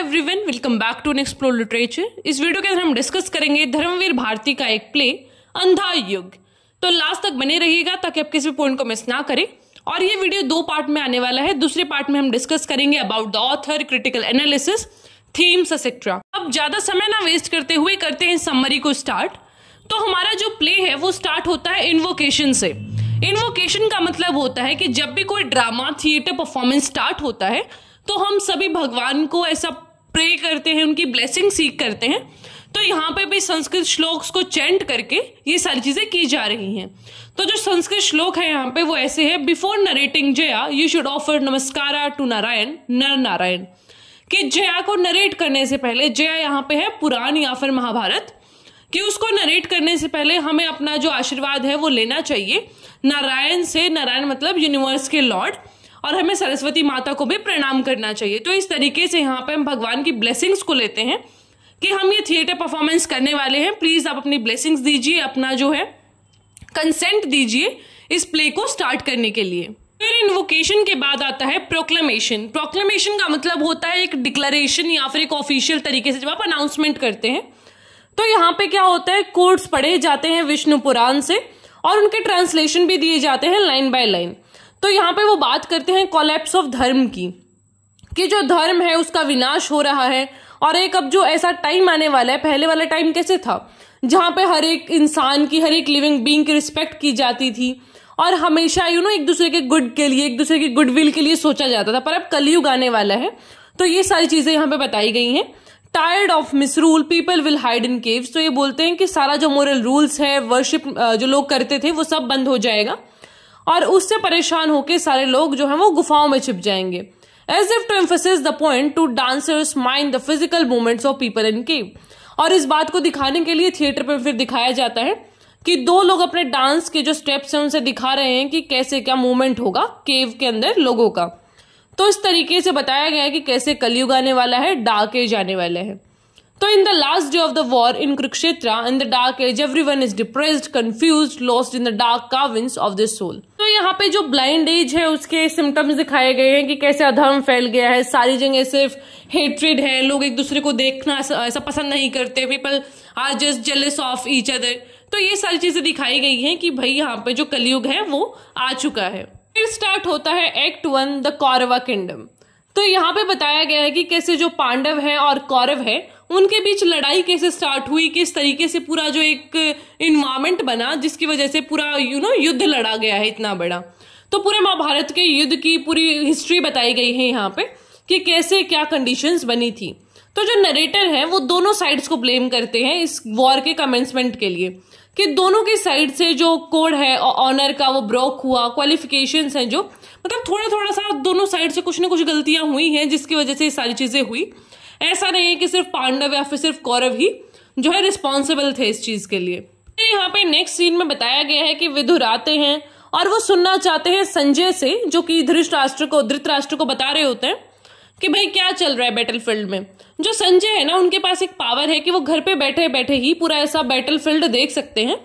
every everyone welcome back to an explore literature इस video के अंदर हम डिस्कस करेंगे धर्मवीर भारती का एक प्ले अंधा युग तो लास्ट तक बने रहिएगा ताकि आप किसी भी पॉइंट को मिस ना करें और ये वीडियो दो पार्ट में आने वाला है दूसरे पार्ट में हम डिस्कस करेंगे about the author critical analysis themes etcetera अब ज्यादा समय ना वेस्ट करते हुए करते हैं समरी को स्टार्ट तो हमारा जो प्ले है वो स्टार्ट होता है इन्वोकेशन से इन्वोकेशन का मतलब होता है कि जब भी कोई ड्रामा थिएटर परफॉर्मेंस स्टार्ट होता है तो हम सभी भगवान को ऐसा प्रे करते हैं उनकी ब्लेसिंग सीख करते हैं तो यहाँ पे भी संस्कृत श्लोक को चैंट करके ये सारी चीज़ें की जा रही हैं तो जो संस्कृत श्लोक है यहाँ पे वो ऐसे है before narrating Jaya you should offer namaskar to Narayan Nar Narayan कि जया को नरेट करने से पहले जया यहाँ पे है पुराण या फिर महाभारत कि उसको नरेट करने से पहले हमें अपना जो आशीर्वाद है वो लेना चाहिए नारायण से नारायण मतलब यूनिवर्स के लॉर्ड और हमें सरस्वती माता को भी प्रणाम करना चाहिए तो इस तरीके से यहाँ पर हम भगवान की ब्लेसिंग्स को लेते हैं कि हम ये थिएटर परफॉर्मेंस करने वाले हैं प्लीज़ आप अपनी ब्लेसिंग्स दीजिए अपना जो है कंसेंट दीजिए इस प्ले को स्टार्ट करने के लिए फिर इन्वोकेशन के बाद आता है प्रोक्लेमेशन प्रोक्लेमेशन का मतलब होता है एक डिक्लेरेशन या फिर एक ऑफिशियल तरीके से जब आप अनाउंसमेंट करते हैं तो यहाँ पे क्या होता है कोर्ट्स पढ़े जाते हैं विष्णु पुराण से और उनके ट्रांसलेशन भी दिए जाते हैं लाइन बाय लाइन तो यहाँ पे वो बात करते हैं कॉलेप्स ऑफ धर्म की कि जो धर्म है उसका विनाश हो रहा है और एक अब जो ऐसा टाइम आने वाला है पहले वाला टाइम कैसे था जहाँ पे हर एक इंसान की हर एक लिविंग बींग की रिस्पेक्ट की जाती थी और हमेशा यू नो एक दूसरे के गुड के लिए एक दूसरे की गुडविल के लिए सोचा जाता था पर अब कलयुग आने वाला है तो ये सारी चीज़ें यहाँ पे बताई गई हैं tired of misrule people will hide in caves तो ये बोलते हैं कि सारा जो मोरल रूल्स है वर्शिप जो लोग करते थे वो सब बंद हो जाएगा और उससे परेशान होकर सारे लोग जो है वो गुफाओं में छिप जाएंगे as if to emphasis the point to dancers mind the physical movements of people in cave और इस बात को दिखाने के लिए थिएटर पर फिर दिखाया जाता है कि दो लोग अपने डांस के जो स्टेप्स हैं उनसे दिखा रहे हैं कि कैसे क्या मूवमेंट होगा केव के अंदर लोगों का तो इस तरीके से बताया गया है कि कैसे कलयुग आने वाला है डाके जाने वाले हैं in the last day of the war in Kurukshetra in the dark age everyone is depress confuse lost in the dark caverns of the soul तो यहाँ पे जो ब्लाइंड एज है उसके सिम्टम्स दिखाए गए हैं कि कैसे अधर्म फैल गया है सारी जगह सिर्फ हेट्रेड है लोग एक दूसरे को देखना ऐसा पसंद नहीं करते people are just jealous of each other तो ये सारी चीज़ें दिखाई गई हैं कि भाई यहाँ पे जो कलयुग है वो आ चुका है फिर स्टार्ट होता है act one the Kaurava kingdom तो यहाँ पे बताया गया है कि कैसे जो पांडव है और कौरव है उनके बीच लड़ाई कैसे स्टार्ट हुई किस तरीके से पूरा जो एक इन्वामेंट बना जिसकी वजह से पूरा यू नो युद्ध लड़ा गया है इतना बड़ा तो पूरे महाभारत के युद्ध की पूरी हिस्ट्री बताई गई है यहाँ पे कि कैसे क्या कंडीशंस बनी थी तो जो नरेटर है वो दोनों साइड्स को ब्लेम करते हैं इस वॉर के कमेंसमेंट के लिए कि दोनों के साइड से जो कोड है ऑनर का वो ब्रोक हुआ क्वालिफिकेशन है जो मतलब थोड़ा थोड़ा सा दोनों साइड से कुछ ना कुछ गलतियां हुई हैं जिसकी वजह से ये सारी चीजें हुई ऐसा नहीं है कि सिर्फ पांडव या फिर सिर्फ कौरव ही जो है रिस्पॉन्सिबल थे इस चीज के लिए तो यहाँ पे नेक्स्ट सीन में बताया गया है कि विदुर आते हैं और वो सुनना चाहते हैं संजय से जो कि धृष्ट राष्ट्र को धृत राष्ट्र को बता रहे होते हैं कि भाई क्या चल रहा है बैटल फील्ड में जो संजय है ना उनके पास एक पावर है कि वो घर पे बैठे बैठे ही पूरा ऐसा बैटल फील्ड देख सकते हैं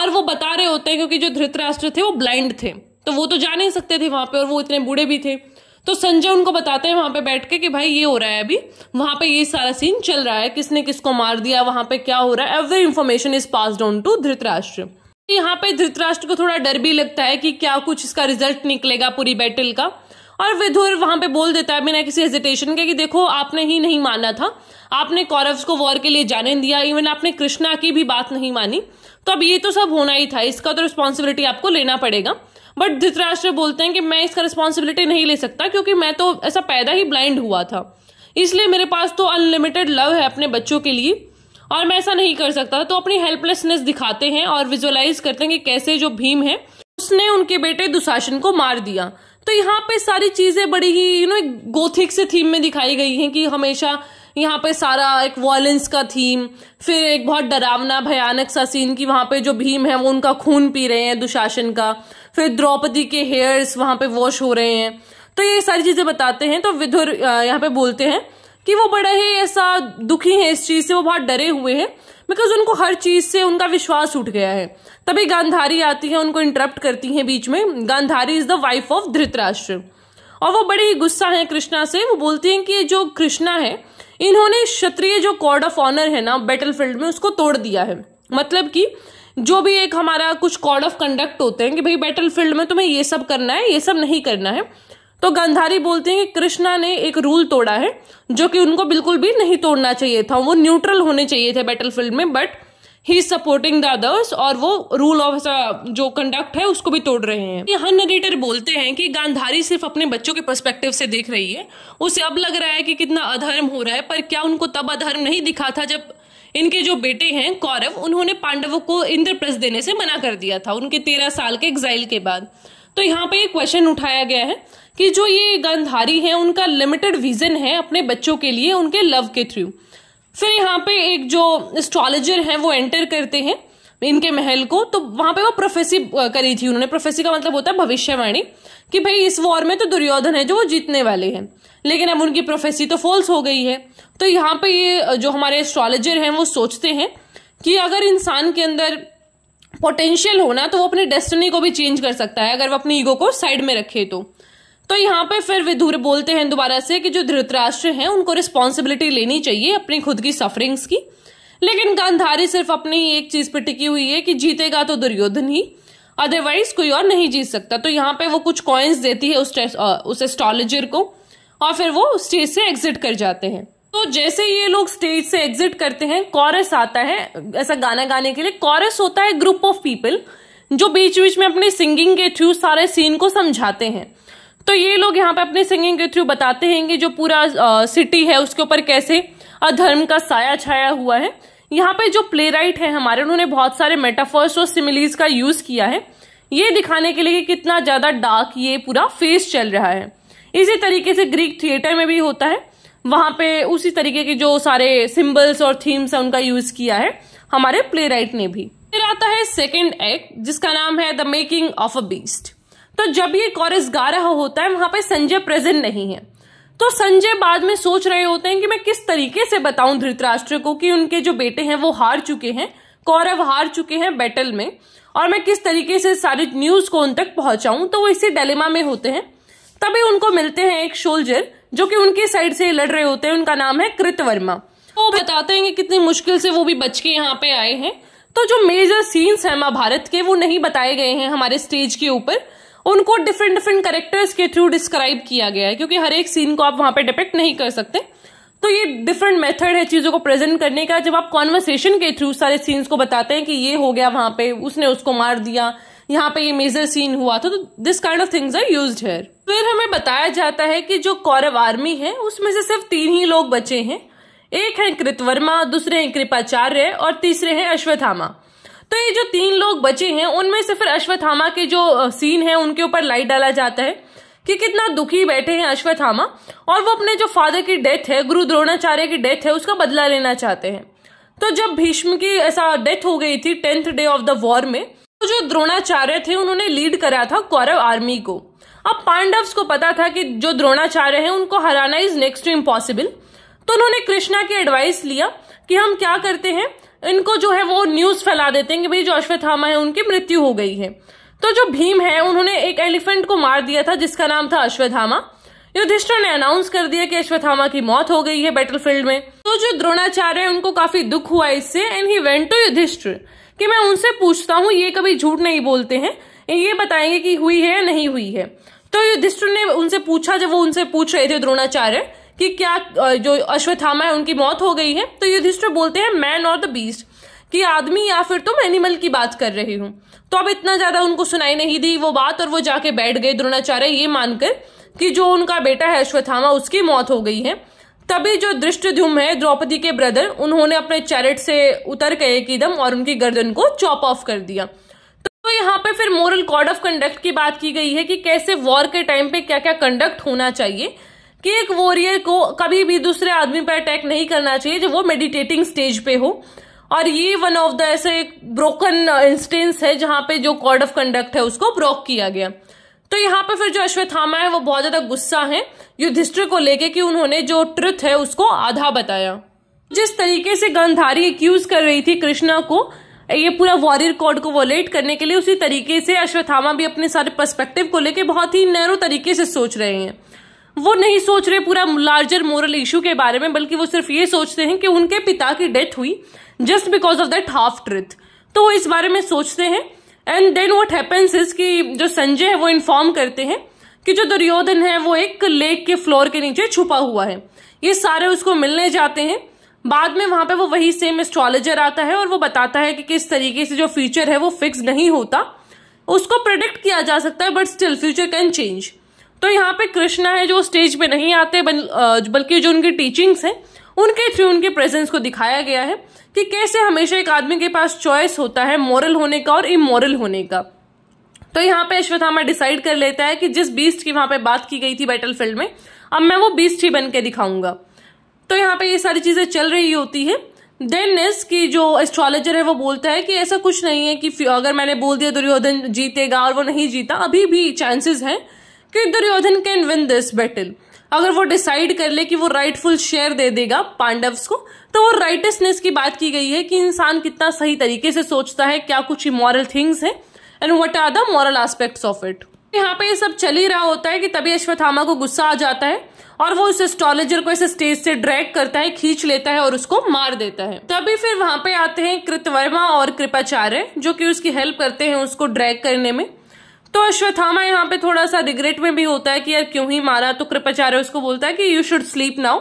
और वो बता रहे होते हैं क्योंकि जो धृतराष्ट्र थे वो ब्लाइंड थे तो वो तो जा नहीं सकते थे वहां पे और वो इतने बूढ़े भी थे तो संजय उनको बताते हैं वहां पे बैठ के कि भाई ये हो रहा है अभी वहां पे ये सारा सीन चल रहा है किसने किसको मार दिया वहां पे क्या हो रहा है every information is pass down to Dhritarashtra यहाँ पे धृतराष्ट्र को थोड़ा डर भी लगता है कि क्या कुछ इसका रिजल्ट निकलेगा पूरी बैटल का और विधुर वहां पे बोल देता है बिना किसी हेजिटेशन के कि देखो आपने ही नहीं माना था आपने कौरव को वॉर के लिए जाने दिया इवन आपने कृष्णा की भी बात नहीं मानी तो अब ये तो सब होना ही था इसका तो रिस्पॉन्सिबिलिटी आपको लेना पड़ेगा बट धृतराष्ट्र बोलते हैं कि मैं इसका रिस्पॉन्सिबिलिटी नहीं ले सकता क्योंकि मैं तो ऐसा पैदा ही ब्लाइंड हुआ था इसलिए मेरे पास तो अनलिमिटेड लव है अपने बच्चों के लिए और मैं ऐसा नहीं कर सकता तो अपनी हेल्पलेसनेस दिखाते हैं और विजुअलाइज करते हैं कि कैसे जो भीम है उसने उनके बेटे दुशासन को मार दिया तो यहाँ पे सारी चीजें बड़ी ही यू नो एक गोथिक से थीम में दिखाई गई हैं कि हमेशा यहाँ पे सारा एक वॉयलेंस का थीम फिर एक बहुत डरावना भयानक सा सीन कि वहां पे जो भीम है वो उनका खून पी रहे हैं दुशासन का फिर द्रौपदी के हेयर्स वहां पे वॉश हो रहे हैं तो ये सारी चीज़ें बताते हैं तो विधुर यहाँ पे बोलते हैं कि वो बड़ा ही ऐसा दुखी है इस चीज़ से वो बहुत डरे हुए हैं बिकॉज उनको हर चीज़ से उनका विश्वास उठ गया है तभी गांधारी आती है उनको इंटरप्ट करती है बीच में Gandhari is the wife of Dhritarashtra और वो बड़े ही गुस्सा है कृष्णा से वो बोलती हैं कि जो कृष्णा है इन्होंने क्षत्रिय जो कॉर्ड ऑफ ऑनर है ना बैटल फील्ड में उसको तोड़ दिया है मतलब कि जो भी एक हमारा कुछ कोड ऑफ कंडक्ट होते हैं कि भाई बैटल फील्ड में तुम्हें ये सब करना है ये सब नहीं करना है तो गंधारी बोलते हैं कि कृष्णा ने एक रूल तोड़ा है जो कि उनको बिल्कुल भी नहीं तोड़ना चाहिए था वो न्यूट्रल होने चाहिए थे बैटल फील्ड में but he is supporting the others और वो रूल ऑफ जो कंडक्ट है उसको भी तोड़ रहे हैं यहाँ नरेटर बोलते हैं कि गांधारी सिर्फ अपने बच्चों के परस्पेक्टिव से देख रही है उसे अब लग रहा है कि कितना अधर्म हो रहा है पर क्या उनको तब अधर्म नहीं दिखा था जब इनके जो बेटे हैं कौरव उन्होंने पांडवों को इंद्रप्रस्थ देने से मना कर दिया था उनके तेरह साल के एग्जाइल के बाद तो यहाँ पे एक क्वेश्चन उठाया गया है कि जो ये गंधारी हैं उनका लिमिटेड विजन है अपने बच्चों के लिए उनके लव के थ्रू फिर यहाँ पे एक जो एस्ट्रोलॉजर हैं वो एंटर करते हैं इनके महल को तो वहां पे वो प्रोफेसी करी थी उन्होंने प्रोफेसी का मतलब होता है भविष्यवाणी कि भाई इस वॉर में तो दुर्योधन है जो वो जीतने वाले हैं लेकिन अब उनकी प्रोफेसी तो फॉल्स हो गई है तो यहाँ पे ये जो हमारे एस्ट्रोलॉजर हैं वो सोचते हैं कि अगर इंसान के अंदर पोटेंशियल होना तो वो अपनी डेस्टिनी को भी चेंज कर सकता है अगर वो अपनी ईगो को साइड में रखे तो तो यहाँ पे फिर विधुर बोलते हैं दोबारा से कि जो धृतराष्ट्र हैं उनको रिस्पॉन्सिबिलिटी लेनी चाहिए अपनी खुद की सफरिंग्स की लेकिन गांधारी सिर्फ अपनी ही एक चीज पर टिकी हुई है कि जीतेगा तो दुर्योधन ही अदरवाइज कोई और नहीं जीत सकता तो यहाँ पे वो कुछ कॉइन्स देती है उस उस एस्ट्रोलॉजर को और फिर वो स्टेज से एग्जिट कर जाते हैं तो जैसे ये लोग स्टेज से एग्जिट करते हैं कॉरस आता है ऐसा गाना गाने के लिए कॉरस होता है ग्रुप ऑफ पीपल जो बीच बीच में अपने सिंगिंग के थ्रू सारे सीन को समझाते हैं तो ये लोग यहाँ पे अपने सिंगिंग के थ्रू बताते हैं कि जो पूरा सिटी है उसके ऊपर कैसे अधर्म का साया छाया हुआ है यहाँ पे जो प्ले राइट है हमारे उन्होंने बहुत सारे मेटाफर्स और सिमिलीज का यूज किया है ये दिखाने के लिए कि कितना ज्यादा डार्क ये पूरा फेस चल रहा है इसी तरीके से ग्रीक थिएटर में भी होता है वहां पे उसी तरीके के जो सारे सिंबल्स और थीम्स है उनका यूज किया है हमारे प्ले राइट ने भी फिर आता है सेकेंड एक्ट जिसका नाम है the making of a beast तो जब ये कॉरेस गा रहा होता है वहां पे संजय प्रेजेंट नहीं है तो संजय बाद में सोच रहे होते हैं कि मैं किस तरीके से बताऊं धृतराष्ट्र को कि उनके जो बेटे हैं वो हार चुके हैं कौरव हार चुके हैं बैटल में और मैं किस तरीके से सारी न्यूज को उन तक पहुंचाऊं तो वो इसी डेलेमा में होते हैं तभी उनको मिलते हैं एक सोल्जर जो कि उनकी साइड से लड़ रहे होते हैं उनका नाम है वर्मा वो बताते हैं कि कितनी मुश्किल से वो भी बच के यहाँ पे आए हैं तो जो मेजर सीन्स हैं महाभारत के वो नहीं बताए गए हैं हमारे स्टेज के ऊपर उनको डिफरेंट डिफरेंट करेक्टर्स के थ्रू डिस्क्राइब किया गया है क्योंकि हर एक सीन को आप वहां पर डिपेक्ट नहीं कर सकते तो ये डिफरेंट मेथड है चीज़ों को प्रेजेंट करने का जब आप कॉन्वर्सेशन के थ्रू सारे सीन्स को बताते हैं कि ये हो गया वहां पे उसने उसको मार दिया यहाँ पे ये मेजर सीन हुआ था तो this kind of things are used here फिर हमें बताया जाता है कि जो कौरव आर्मी है उसमें से सिर्फ तीन ही लोग बचे हैं एक है कृतवर्मा दूसरे हैं कृपाचार्य और तीसरे हैं अश्वत्थामा तो ये जो तीन लोग बचे हैं उनमें से फिर अश्वत्थामा के जो सीन है उनके ऊपर लाइट डाला जाता है कि कितना दुखी बैठे हैं अश्वत्थामा और वो अपने जो फादर की डेथ है गुरु द्रोणाचार्य की डेथ है उसका बदला लेना चाहते हैं तो जब भीष्म की ऐसा डेथ हो गई थी tenth day of the war में तो जो द्रोणाचार्य थे उन्होंने लीड करा था कौरव आर्मी को अब पांडव्स को पता था कि जो द्रोणाचार्य हैं उनको हराना इज नेक्स्ट इम्पॉसिबल तो उन्होंने कृष्णा की एडवाइस लिया कि हम क्या करते हैं इनको जो है वो न्यूज फैला देते हैं कि भाई जो अश्वत्थामा है उनकी मृत्यु हो गई है तो जो भीम है उन्होंने एक एलिफेंट को मार दिया था जिसका नाम था अश्वत्थामा युधिष्ठर ने अनाउंस कर दिया कि अश्वत्थामा की मौत हो गई है बैटलफील्ड में तो जो द्रोणाचार्य है उनको काफी दुख हुआ इससे and he went to Yudhishthir कि मैं उनसे पूछता हूँ ये कभी झूठ नहीं बोलते हैं ये बताएंगे कि हुई है या नहीं हुई है तो युधिष्ठिर ने उनसे पूछा जब वो उनसे पूछ रहे थे द्रोणाचार्य कि क्या जो अश्वत्थामा है उनकी मौत हो गई है तो युधिष्ठिर बोलते हैं मैन और द बीस्ट कि आदमी या फिर तुम एनिमल की बात कर रही हूँ तो अब इतना ज्यादा उनको सुनाई नहीं दी वो बात और वो जाके बैठ गए द्रोणाचार्य ये मानकर कि जो उनका बेटा है अश्वत्थामा उसकी मौत हो गई है तभी जो दृष्टद्युम है द्रौपदी के ब्रदर उन्होंने अपने चैरिट से उतर गए एकदम और उनकी गर्दन को चॉप ऑफ कर दिया तो यहाँ पे फिर मोरल कोड ऑफ कंडक्ट की बात की गई है कि कैसे वॉर के टाइम पे क्या क्या कंडक्ट होना चाहिए कि एक वॉरियर को कभी भी दूसरे आदमी पर अटैक नहीं करना चाहिए जब वो मेडिटेटिंग स्टेज पे हो और ये वन ऑफ द ऐसे ब्रोकन इंस्टेंस है जहां पे जो कोड ऑफ कंडक्ट है उसको ब्रोक किया गया तो यहाँ पर फिर जो अश्वत्थामा है वो बहुत ज़्यादा गुस्सा है युधिष्ठिर को लेके कि उन्होंने जो ट्रुथ है उसको आधा बताया जिस तरीके से गंधारी एक्यूज कर रही थी कृष्णा को ये पूरा वॉरियर कोड को वोलेट करने के लिए उसी तरीके से अश्वत्थामा भी अपने सारे पर्सपेक्टिव को लेके बहुत ही नैरो तरीके से सोच रहे हैं वो नहीं सोच रहे पूरा लार्जर मोरल इशू के बारे में बल्कि वो सिर्फ ये सोचते हैं कि उनके पिता की डेथ हुई just because of that half truth तो वो इस बारे में सोचते हैं and then what happens is कि जो संजय है वो इन्फॉर्म करते हैं कि जो दुर्योधन है वो एक लेक के फ्लोर के नीचे छुपा हुआ है ये सारे उसको मिलने जाते हैं बाद में वहां पे वो वही सेम एस्ट्रोलॉजर आता है और वो बताता है कि किस तरीके से जो फ्यूचर है वो फिक्स नहीं होता उसको प्रिडिक्ट किया जा सकता है but still future can change तो यहाँ पे कृष्णा है जो स्टेज पे नहीं आते बल्कि जो उनकी टीचिंग्स हैं उनके थ्रू उनके प्रेजेंस को दिखाया गया है कि कैसे हमेशा एक आदमी के पास चॉइस होता है मॉरल होने का और इमोरल होने का तो यहाँ पे अश्वथामा डिसाइड कर लेता है कि जिस बीस्ट की वहां पे बात की गई थी बैटल फील्ड में अब मैं वो बीस्ट ही बन के दिखाऊंगा तो यहाँ पे ये सारी चीजें चल रही होती है देन इज कि जो एस्ट्रोलॉजर है वो बोलता है कि ऐसा कुछ नहीं है कि अगर मैंने बोल दिया दुर्योधन जीतेगा और वो नहीं जीता अभी भी चांसेस हैं कि Duryodhana can win this battle अगर वो डिसाइड कर ले कि वो राइटफुल शेयर दे देगा पांडव्स को तो वो राइटसनेस की बात की गई है कि इंसान कितना सही तरीके से सोचता है क्या कुछ इमोरल थिंग्स है and what are the moral aspects of it यहाँ पे ये सब चल ही रहा होता है कि तभी अश्वत्थामा को गुस्सा आ जाता है और वो इस एस्ट्रोलॉजर को इस स्टेज से ड्रैग करता है खींच लेता है और उसको मार देता है तभी फिर वहां पे आते हैं कृतवर्मा और कृपाचार्य जो कि उसकी हेल्प करते हैं उसको ड्रैग करने में तो अश्वत्थामा यहाँ पे थोड़ा सा रिग्रेट में भी होता है कि यार क्यों ही मारा तो कृपाचार्य उसको बोलता है कि यू शुड स्लीप नाउ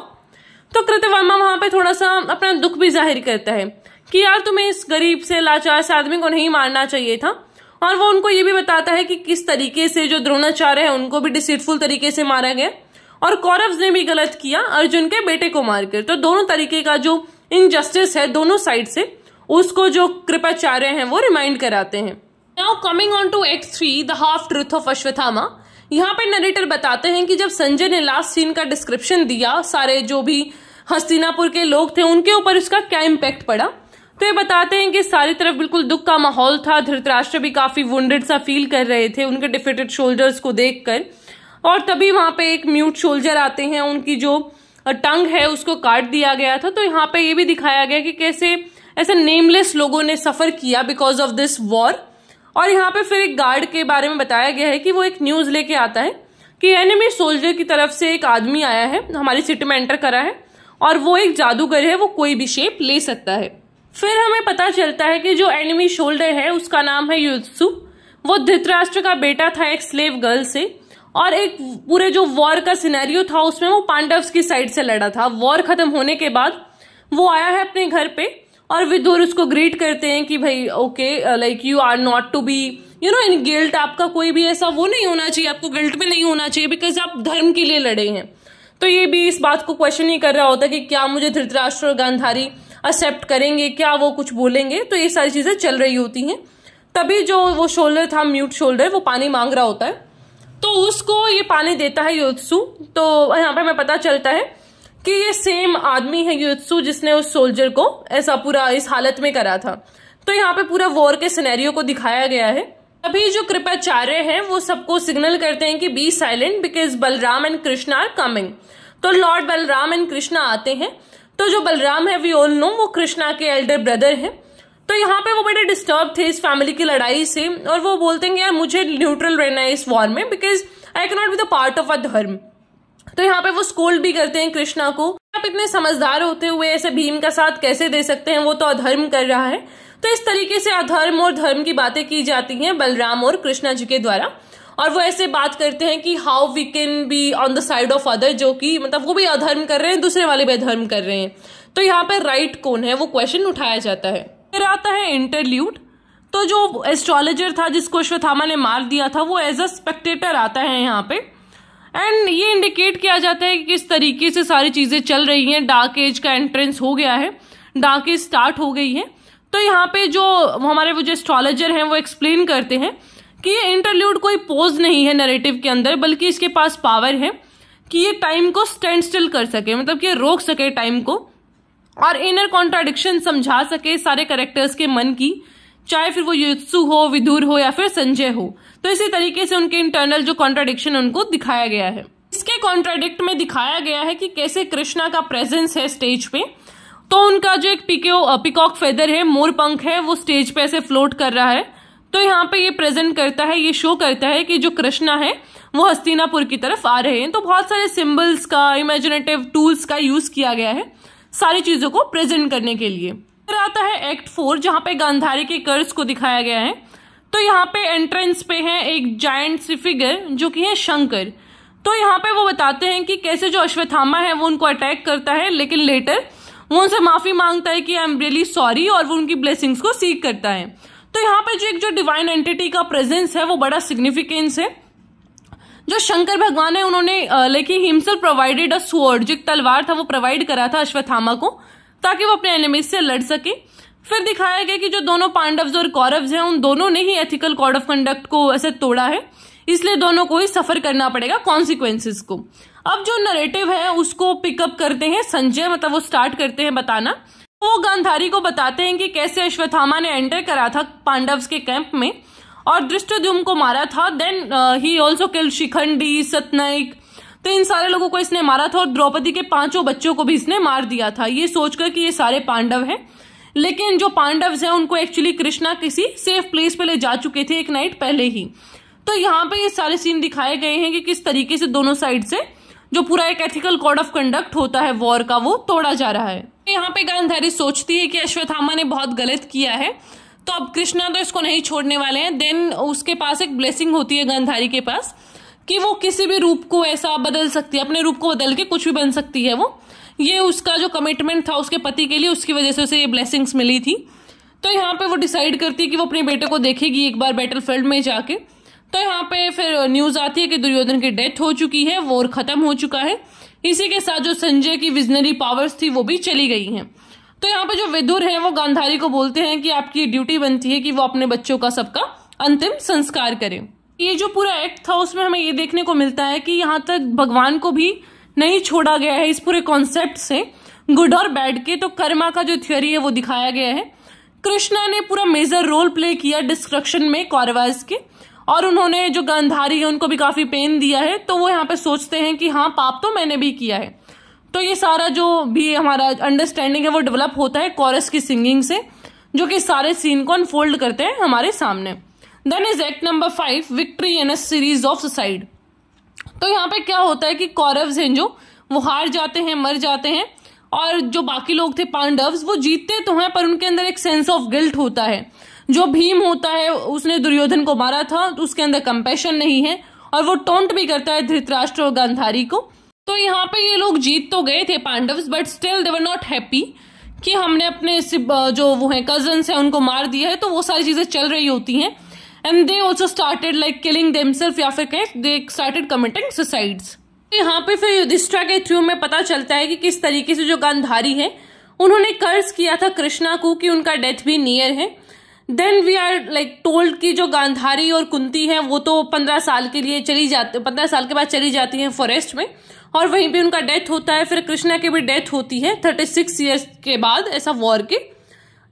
तो कृतवर्मा वहां पे थोड़ा सा अपना दुख भी जाहिर करता है कि यार तुम्हें इस गरीब से लाचार से आदमी को नहीं मारना चाहिए था और वो उनको ये भी बताता है कि किस तरीके से जो द्रोणाचार्य है उनको भी डिसीटफुल तरीके से मारा गया और कौरव ने भी गलत किया अर्जुन के बेटे को मारकर तो दोनों तरीके का जो इनजस्टिस है दोनों साइड से उसको जो कृपाचार्य हैं वो रिमाइंड कराते हैं now coming on to act three the half truth of Ashwatthama यहाँ पे नरेटर बताते हैं कि जब संजय ने लास्ट सीन का डिस्क्रिप्शन दिया सारे जो भी हस्तिनापुर के लोग थे उनके ऊपर उसका क्या इम्पैक्ट पड़ा तो ये बताते हैं कि सारी तरफ बिल्कुल दुख का माहौल था धृतराष्ट्र भी काफी वुंडेड सा फील कर रहे थे उनके डिफिटेड शोल्डर्स को देखकर और तभी वहां पे एक म्यूट शोल्जर आते हैं उनकी जो टंग है उसको काट दिया गया था तो यहाँ पे ये भी दिखाया गया कि कैसे ऐसे नेमलेस लोगों ने सफर किया बिकॉज ऑफ दिस वॉर और यहाँ पे फिर एक गार्ड के बारे में बताया गया है कि वो एक न्यूज़ लेके आता है कि एनिमी सोल्जर की तरफ से एक आदमी आया है हमारी सिटी में एंटर करा है और वो एक जादूगर है वो कोई भी शेप ले सकता है फिर हमें पता चलता है कि जो एनिमी शोल्डर है उसका नाम है युत्सु वो धृतराष्ट्र का बेटा था एक स्लेव गर्ल से और एक पूरे जो वॉर का सिनेरियो था उसमें वो पांडव्स की साइड से लड़ा था वॉर खत्म होने के बाद वो आया है अपने घर पे और विदुर उसको ग्रीट करते हैं कि भाई okay like you are not to be you know in guilt आपका कोई भी ऐसा वो नहीं होना चाहिए आपको गिल्ट में नहीं होना चाहिए बिकॉज आप धर्म के लिए लड़े हैं तो ये भी इस बात को क्वेश्चन ही कर रहा होता कि क्या मुझे धृतराष्ट्र और गांधारी एक्सेप्ट करेंगे क्या वो कुछ बोलेंगे तो ये सारी चीज़ें चल रही होती हैं तभी जो वो शोल्डर था म्यूट शोल्डर वो पानी मांग रहा होता है तो उसको ये पानी देता है योत्सु तो यहाँ पर हमें पता चलता है कि ये सेम आदमी है युत्सु जिसने उस सोल्जर को ऐसा पूरा इस हालत में करा था तो यहाँ पे पूरा वॉर के सिनेरियो को दिखाया गया है अभी जो कृपाचार्य हैं वो सबको सिग्नल करते हैं कि be silent because Balram and Krishna are coming तो लॉर्ड बलराम एंड कृष्णा आते हैं तो जो बलराम है वी ऑल नो वो कृष्णा के एल्डर ब्रदर हैं तो यहाँ पे वो बड़े डिस्टर्ब थे इस फैमिली की लड़ाई से और वो बोलते हैं कि यार मुझे न्यूट्रल रहना है इस वॉर में because I cannot be the part of a dharma तो यहाँ पे वो स्कोल्ड भी करते हैं कृष्णा को आप इतने समझदार होते हुए ऐसे भीम का साथ कैसे दे सकते हैं वो तो अधर्म कर रहा है तो इस तरीके से अधर्म और धर्म की बातें की जाती हैं बलराम और कृष्णा जी के द्वारा और वो ऐसे बात करते हैं कि how we can be on the side of other जो कि मतलब वो भी अधर्म कर रहे हैं दूसरे वाले भी अधर्म कर रहे हैं तो यहाँ पर राइट कौन है वो क्वेश्चन उठाया जाता है फिर आता है इंटरल्यूड तो जो एस्ट्रोलॉजर था जिसको अश्वथामा ने मार दिया था वो एज अ स्पेक्टेटर आता है यहाँ पे एंड ये इंडिकेट किया जाता है कि किस तरीके से सारी चीज़ें चल रही हैं डार्क एज का एंट्रेंस हो गया है डार्क एज स्टार्ट हो गई है तो यहाँ पे जो हमारे वो जो एस्ट्रोलॉजर हैं वो एक्सप्लेन करते हैं कि ये इंटरल्यूड कोई पोज नहीं है नरेटिव के अंदर बल्कि इसके पास पावर है कि ये टाइम को स्टैंड स्टिल कर सके मतलब कि रोक सके टाइम को और इनर कॉन्ट्राडिक्शन समझा सके सारे करेक्टर्स के मन की चाहे फिर वो युत्सु हो विदुर हो या फिर संजय हो तो इसी तरीके से उनके इंटरनल जो कॉन्ट्राडिक्शन उनको दिखाया गया है इसके कॉन्ट्राडिक्ट में दिखाया गया है कि कैसे कृष्णा का प्रेजेंस है स्टेज पे तो उनका जो एक पिक्यो पिकॉक फेदर है मोर पंख है वो स्टेज पे ऐसे फ्लोट कर रहा है तो यहाँ पे ये प्रेजेंट करता है ये शो करता है कि जो कृष्णा है वो हस्तिनापुर की तरफ आ रहे हैं तो बहुत सारे सिम्बल्स का इमेजिनेटिव टूल्स का यूज किया गया है सारी चीजों को प्रेजेंट करने के लिए फिर आता है एक्ट फोर जहाँ पे गांधारी के कर्ज को दिखाया गया है तो यहाँ पे एंट्रेंस पे है एक जायंट सी फिगर जो कि है शंकर तो यहाँ पे वो बताते हैं कि कैसे जो अश्वत्थामा है वो उनको अटैक करता है लेकिन लेटर वो उनसे माफी मांगता है कि आई एम रियली सॉरी और वो उनकी ब्लेसिंग्स को सीख करता है तो यहाँ पे जो एक जो डिवाइन एंटिटी का प्रेजेंस है वो बड़ा सिग्निफिकेंस है जो शंकर भगवान है उन्होंने लेकिन हिमसेल प्रोवाइडेड अ स्वॉर्ड जो एक तलवार था वो प्रोवाइड करा था अश्वत्थामा को ताकि वो अपने एनिमीज से लड़ सके फिर दिखाया गया कि जो दोनों पांडव और कौरव हैं उन दोनों ने ही एथिकल कोड ऑफ कंडक्ट को ऐसे तोड़ा है इसलिए दोनों को ही सफर करना पड़ेगा कॉन्सिक्वेंसिस को अब जो नरेटिव है उसको पिकअप करते हैं संजय मतलब वो स्टार्ट करते हैं बताना वो गांधारी को बताते हैं कि कैसे अश्वत्थामा ने एंटर करा था पांडव के कैंप में और दृष्टद्युम को मारा था then he also kill Shikhandi Satyaki तो इन सारे लोगों को इसने मारा था और द्रौपदी के पांचों बच्चों को भी इसने मार दिया था ये सोचकर कि ये सारे पांडव हैं लेकिन जो पांडव्स हैं उनको एक्चुअली कृष्णा किसी सेफ प्लेस पे ले जा चुके थे एक नाइट पहले ही तो यहाँ पे ये सारे सीन दिखाए गए हैं कि किस तरीके से दोनों साइड से जो पूरा एक एथिकल कोड ऑफ कंडक्ट होता है वॉर का वो तोड़ा जा रहा है यहाँ पे गांधारी सोचती है कि अश्वत्थामा ने बहुत गलत किया है तो अब कृष्णा तो इसको नहीं छोड़ने वाले हैं देन उसके पास एक ब्लेसिंग होती है गांधारी के पास कि वो किसी भी रूप को ऐसा बदल सकती है अपने रूप को बदल के कुछ भी बन सकती है वो ये उसका जो कमिटमेंट था उसके पति के लिए उसकी वजह से उसे ये ब्लेसिंग्स मिली थी तो यहाँ पे वो डिसाइड करती है कि वो अपने बेटे को देखेगी एक बार बैटल फील्ड में जाके तो यहाँ पे फिर न्यूज़ आती है कि दुर्योधन की डेथ हो चुकी है वो ख़त्म हो चुका है इसी के साथ जो संजय की विजनरी पावर्स थी वो भी चली गई हैं तो यहाँ पे जो विदुर हैं वो गांधारी को बोलते हैं कि आपकी ड्यूटी बनती है कि वो अपने बच्चों का सबका अंतिम संस्कार करें ये जो पूरा एक्ट था उसमें हमें ये देखने को मिलता है कि यहाँ तक भगवान को भी नहीं छोड़ा गया है इस पूरे कॉन्सेप्ट से गुड और बैड के तो कर्मा का जो थियोरी है वो दिखाया गया है कृष्णा ने पूरा मेजर रोल प्ले किया डिस्ट्रक्शन में कौरवाज के और उन्होंने जो गंधारी है उनको भी काफी पेन दिया है तो वो यहाँ पे सोचते हैं कि हाँ पाप तो मैंने भी किया है तो ये सारा जो भी हमारा अंडरस्टैंडिंग है वो डेवलप होता है कॉरस की सिंगिंग से जो कि सारे सीन को अनफोल्ड करते हैं हमारे सामने then is act number five victory and एस सीरीज ऑफ सुसाइड तो यहाँ पे क्या होता है कि कौरव्स हैं जो वो हार जाते हैं मर जाते हैं और जो बाकी लोग थे पांडव्स वो जीतते तो हैं पर उनके अंदर एक सेंस ऑफ गिल्ट होता है जो भीम होता है उसने दुर्योधन को मारा था तो उसके अंदर कंपेशन नहीं है और वो टोंट भी करता है धृतराष्ट्र और गांधारी को तो यहाँ पे ये लोग जीत तो गए थे Pandavs but still they were not happy कि हमने अपने जो वो हैं कजन्स हैं उनको मार दिया है तो वो सारी चीजें चल रही होती हैं and they also started like killing themselves या फिर दे स्टार्टेड कमिटिंग सुसाइड्स यहाँ पे फिर युधिष्ठा के थ्रू में पता चलता है कि किस तरीके से जो गांधारी है उन्होंने कर्ज किया था कृष्णा को कि उनका डेथ भी नियर है then we are like told कि जो गांधारी और कुंती हैं वो तो पंद्रह साल के लिए चली जाती पंद्रह साल के बाद चली जाती हैं फॉरेस्ट में और वहीं पे उनका डेथ होता है फिर कृष्णा की भी डेथ होती है थर्टी सिक्स ईयर्स के बाद ऐसा वॉर के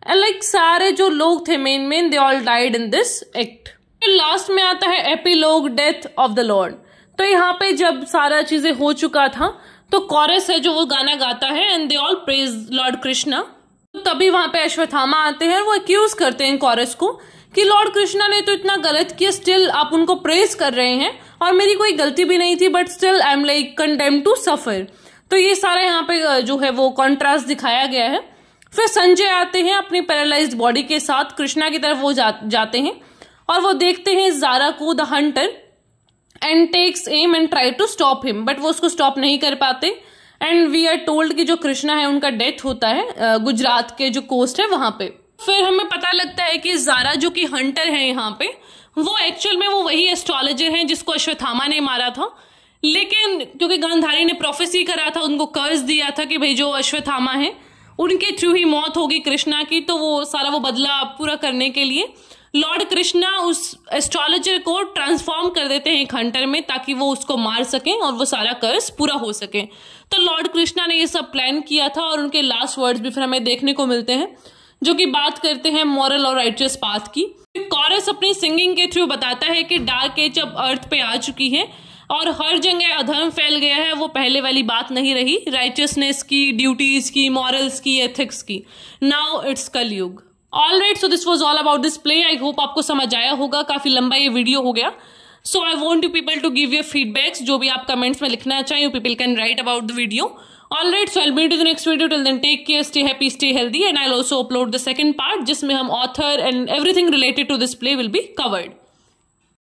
एंड लाइक सारे जो लोग थे men men they all died in this act last में आता है epilogue death of the lord तो यहाँ पे जब सारा चीजें हो चुका था तो कॉरस है जो वो गाना गाता है and they all praise lord Krishna तभी वहां पे अश्वत्थामा आते हैं वो एक्यूज करते हैं कॉरस को कि लॉर्ड कृष्णा ने तो इतना गलत किया स्टिल आप उनको प्रेज कर रहे हैं और मेरी कोई गलती भी नहीं थी but still I am like condemn to suffer तो ये सारा यहाँ पे जो है वो कॉन्ट्रास्ट दिखाया गया है फिर संजय आते हैं अपनी पैरालाइज्ड बॉडी के साथ कृष्णा की तरफ वो जा, जाते हैं और वो देखते हैं जारा को the hunter and takes aim and try to stop him बट वो उसको स्टॉप नहीं कर पाते एंड वी आर टोल्ड कि जो कृष्णा है उनका डेथ होता है गुजरात के जो कोस्ट है वहां पे फिर हमें पता लगता है कि जारा जो कि हंटर है यहाँ पे वो एक्चुअल में वो वही एस्ट्रोलॉजर है जिसको अश्वत्थामा ने मारा था लेकिन क्योंकि गांधारी ने प्रोफेसी करा था उनको कर्ज दिया था कि भाई जो अश्वत्थामा है उनके थ्रू ही मौत होगी कृष्णा की तो वो सारा वो बदला पूरा करने के लिए लॉर्ड कृष्णा उस एस्ट्रोलॉजर को ट्रांसफॉर्म कर देते हैं एक हंटर में ताकि वो उसको मार सकें और वो सारा कर्ज पूरा हो सके तो लॉर्ड कृष्णा ने ये सब प्लान किया था और उनके लास्ट वर्ड्स भी फिर हमें देखने को मिलते हैं जो कि बात करते हैं मॉरल और राइटियस पाथ की कॉरस अपनी सिंगिंग के थ्रू बताता है कि डार्क एज अब अर्थ पे आ चुकी है और हर जगह अधर्म फैल गया है वो पहले वाली बात नहीं रही राइटियसनेस की ड्यूटीज की मॉरल्स की एथिक्स की now it's Kalyug all right so this was all about this play I hope आपको समझ आया होगा काफी लंबा ये वीडियो हो गया so I want you people to give you feedbacks जो भी आप कमेंट्स में लिखना चाहिए people can write about the video all right so I'll to the next video till then take care stay happy stay healthy and I also upload the second part जिसमें हम author and everything related to this play will be covered